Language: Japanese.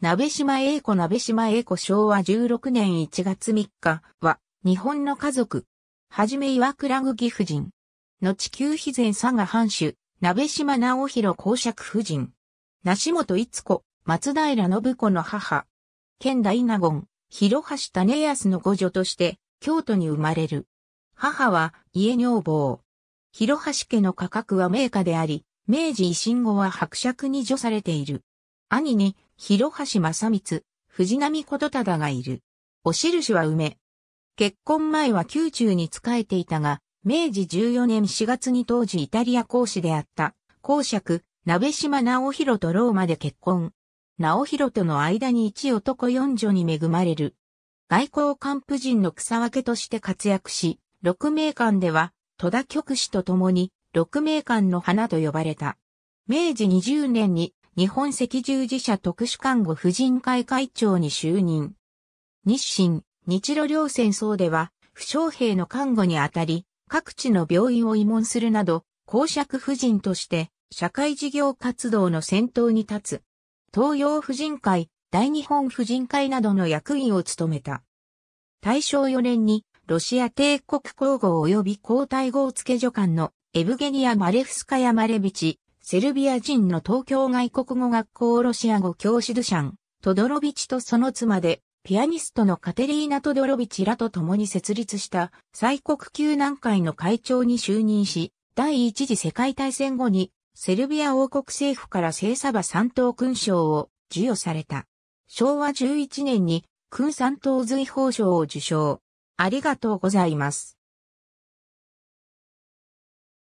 鍋島英子鍋島英子昭和16年1月3日は、日本の家族。はじめ岩倉具義夫人。後旧肥前佐賀藩主、鍋島直弘公爵夫人。梨本逸子、松平信子の母。県大納言、広橋種康の御女として、京都に生まれる。母は、家女房。広橋家の価格は名家であり、明治維新後は伯爵に除されている。兄に広橋正光、藤波琴忠がいる。お印は梅。結婚前は宮中に仕えていたが、明治14年4月に当時イタリア公使であった、公爵、鍋島直弘とローマで結婚。直弘との間に一男四女に恵まれる。外交官夫人の草分けとして活躍し、六名館では、戸田局氏と共に、六名館の花と呼ばれた。明治20年に日本赤十字社特殊看護婦人会会長に就任。日清、日露両戦争では、負傷兵の看護にあたり、各地の病院を慰問するなど、公爵婦人として、社会事業活動の先頭に立つ。東洋婦人会、大日本婦人会などの役員を務めた。大正4年に、ロシア帝国皇后及び皇太后付助官のエブゲニア・マレフスカヤ・マレビチ、セルビア人の東京外国語学校ロシア語教師ドシャン、トドロビチとその妻で、ピアニストのカテリーナ・トドロビチらと共に設立した最国級難会の会長に就任し、第一次世界大戦後にセルビア王国政府から聖サバ三等勲章を授与された。昭和11年に勲三等随法章を受章。ありがとうございます。